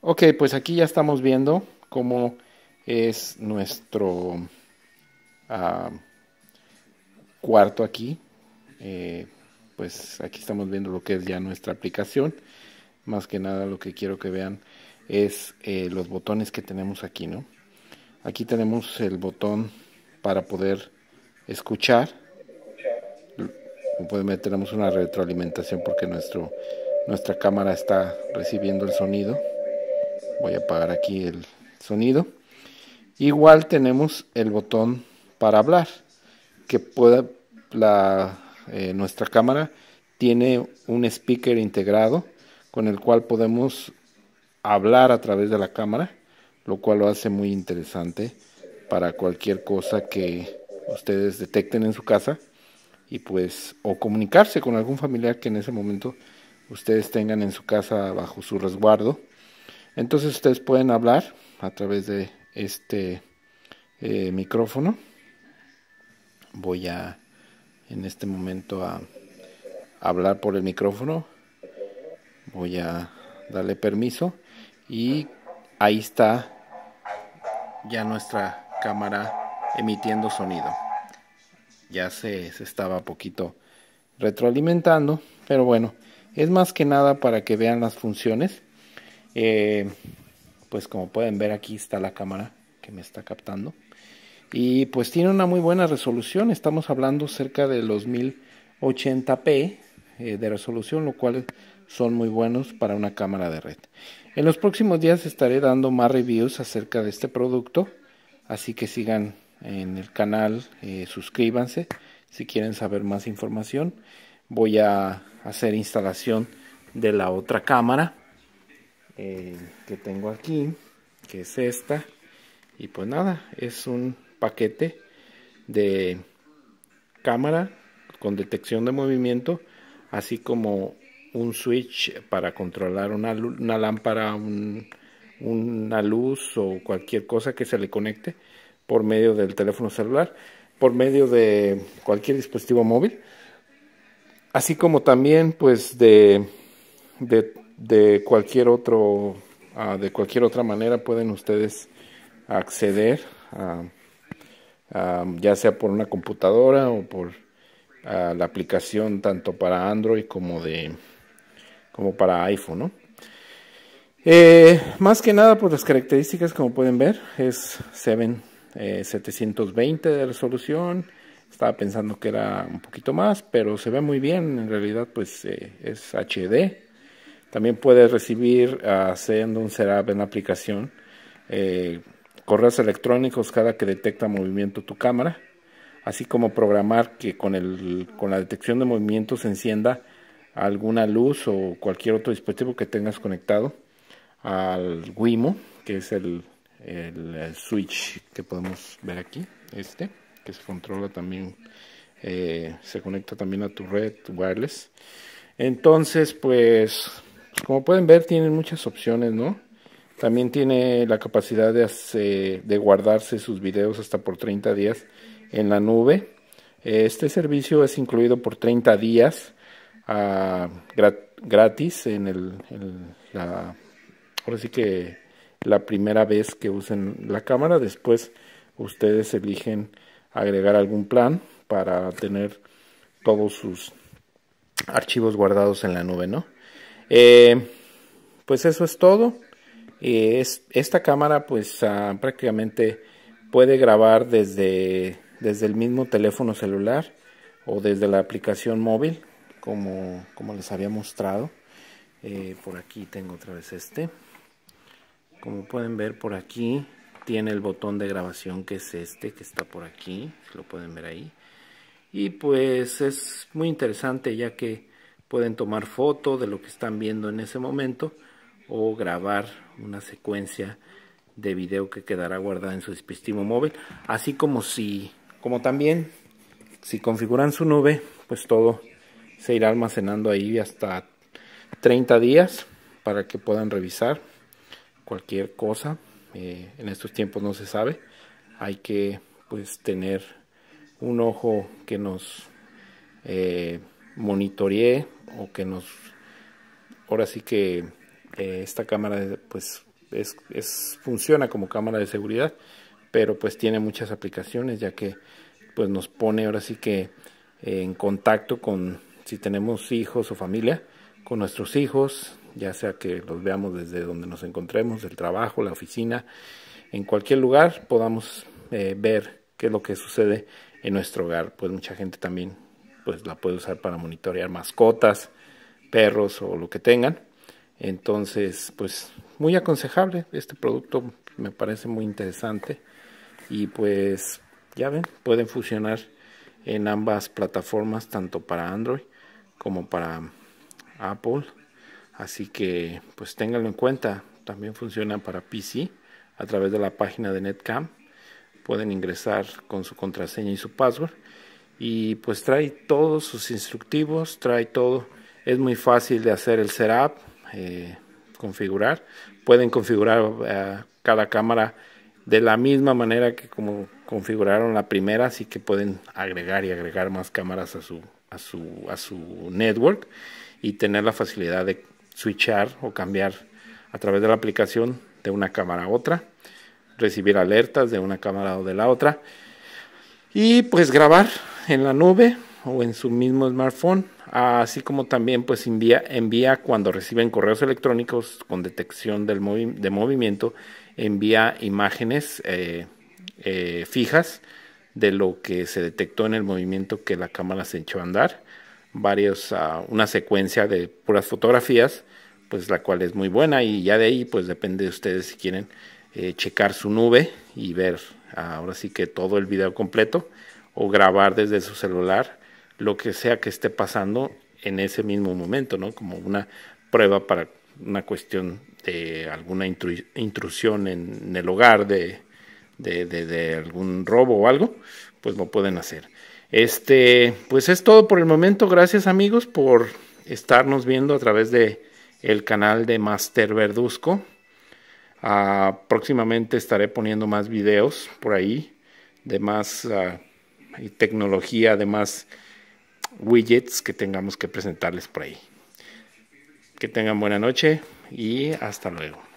Ok, pues aquí ya estamos viendo cómo es nuestro ah, cuarto aquí. Eh, pues aquí estamos viendo lo que es ya nuestra aplicación. Más que nada lo que quiero que vean es eh, los botones que tenemos aquí, ¿no? Aquí tenemos el botón para poder escuchar. tenemos una retroalimentación porque nuestra cámara está recibiendo el sonido. Voy a apagar aquí el sonido. Igual tenemos el botón para hablar, que pueda la, eh, nuestra cámara tiene un speaker integrado con el cual podemos hablar a través de la cámara, lo cual lo hace muy interesante para cualquier cosa que ustedes detecten en su casa y pues o comunicarse con algún familiar que en ese momento ustedes tengan en su casa bajo su resguardo entonces ustedes pueden hablar a través de este eh, micrófono. Voy a en este momento a hablar por el micrófono. Voy a darle permiso y ahí está ya nuestra cámara emitiendo sonido. Ya se, se estaba poquito retroalimentando, pero bueno, es más que nada para que vean las funciones eh, pues como pueden ver aquí está la cámara que me está captando. Y pues tiene una muy buena resolución. Estamos hablando cerca de los 1080p eh, de resolución, lo cual son muy buenos para una cámara de red. En los próximos días estaré dando más reviews acerca de este producto. Así que sigan en el canal, eh, suscríbanse si quieren saber más información. Voy a hacer instalación de la otra cámara eh, que tengo aquí, que es esta. Y pues nada, es un paquete de cámara con detección de movimiento, así como un switch para controlar una, una lámpara, una luz o cualquier cosa que se le conecte por medio del teléfono celular, por medio de cualquier dispositivo móvil, así como también pues de de cualquier otro ah, de cualquier otra manera pueden ustedes acceder ya sea por una computadora o por la aplicación tanto para Android como de como para iPhone eh, más que nada pues las características como pueden ver es 720 eh, de resolución estaba pensando que era un poquito más pero se ve muy bien en realidad pues eh, es HD también puedes recibir ah, haciendo un setup en la aplicación eh, correos electrónicos cada que detecta movimiento tu cámara, así como programar que con, con la detección de movimiento se encienda alguna luz o cualquier otro dispositivo que tengas conectado al Wimo, que es el, switch que podemos ver aquí, este, que se controla también, eh, se conecta también a tu red wireless. Entonces, pues como pueden ver, tienen muchas opciones, ¿no? También tiene la capacidad de, guardarse sus videos hasta por 30 días en la nube. Este servicio es incluido por 30 días ah, gratis en, el, la, ahora sí que la primera vez que usen la cámara. Después ustedes eligen agregar algún plan para tener todos sus archivos guardados en la nube, ¿no? Eh, pues eso es todo. Eh, esta cámara pues ah, prácticamente puede grabar desde, desde el mismo teléfono celular o desde la aplicación móvil como, como les había mostrado. Eh, por aquí tengo otra vez este. Como pueden ver por aquí tiene el botón de grabación que es este que está por aquí. Lo pueden ver ahí. Y pues es muy interesante ya que pueden tomar foto de lo que están viendo en ese momento o grabar una secuencia de video que quedará guardada en su dispositivo móvil, así como si, como también si configuran su nube, pues todo se irá almacenando ahí hasta 30 días para que puedan revisar cualquier cosa. Eh, en estos tiempos no se sabe, hay que pues tener un ojo que nos eh, monitoreé o que nos... Ahora sí que eh, esta cámara pues es, funciona como cámara de seguridad, pero pues tiene muchas aplicaciones ya que pues nos pone ahora sí que eh, en contacto con si tenemos hijos o familia, con nuestros hijos, ya sea que los veamos desde donde nos encontremos, el trabajo, la oficina, en cualquier lugar podamos eh, ver qué es lo que sucede en nuestro hogar. Pues mucha gente también pues la puede usar para monitorear mascotas, perros o lo que tengan. Entonces, pues muy aconsejable este producto, me parece muy interesante y pues ya ven, pueden funcionar en ambas plataformas, tanto para Android como para Apple. Así que pues ténganlo en cuenta, también funciona para PC a través de la página de Netcam. Pueden ingresar con su contraseña y su password y pues trae todos sus instructivos, trae todo. Es muy fácil de hacer el setup, eh, configurar. Pueden configurar eh, cada cámara de la misma manera que como configuraron la primera, así que pueden agregar y agregar más cámaras a su, a su, a su network y tener la facilidad de switchar o cambiar a través de la aplicación de una cámara a otra, recibir alertas de una cámara o de la otra y pues grabar en la nube o en su mismo smartphone, así como también pues envía, envía cuando reciben correos electrónicos con detección del de movimiento, envía imágenes eh, eh, fijas de lo que se detectó en el movimiento que la cámara se echó a andar, varios, ah, una secuencia de puras fotografías, pues la cual es muy buena y ya de ahí pues depende de ustedes si quieren eh, checar su nube y ver ahora sí que todo el video completo o grabar desde su celular lo que sea que esté pasando en ese mismo momento, ¿no? Como una prueba para una cuestión de alguna intrusión en, el hogar, de, algún robo o algo, pues lo pueden hacer. Este, pues es todo por el momento. Gracias amigos por estarnos viendo a través de el canal de Master Verduzco. Ah, próximamente estaré poniendo más videos por ahí de más ah, y tecnología, además widgets que tengamos que presentarles por ahí. Que tengan buena noche y hasta luego.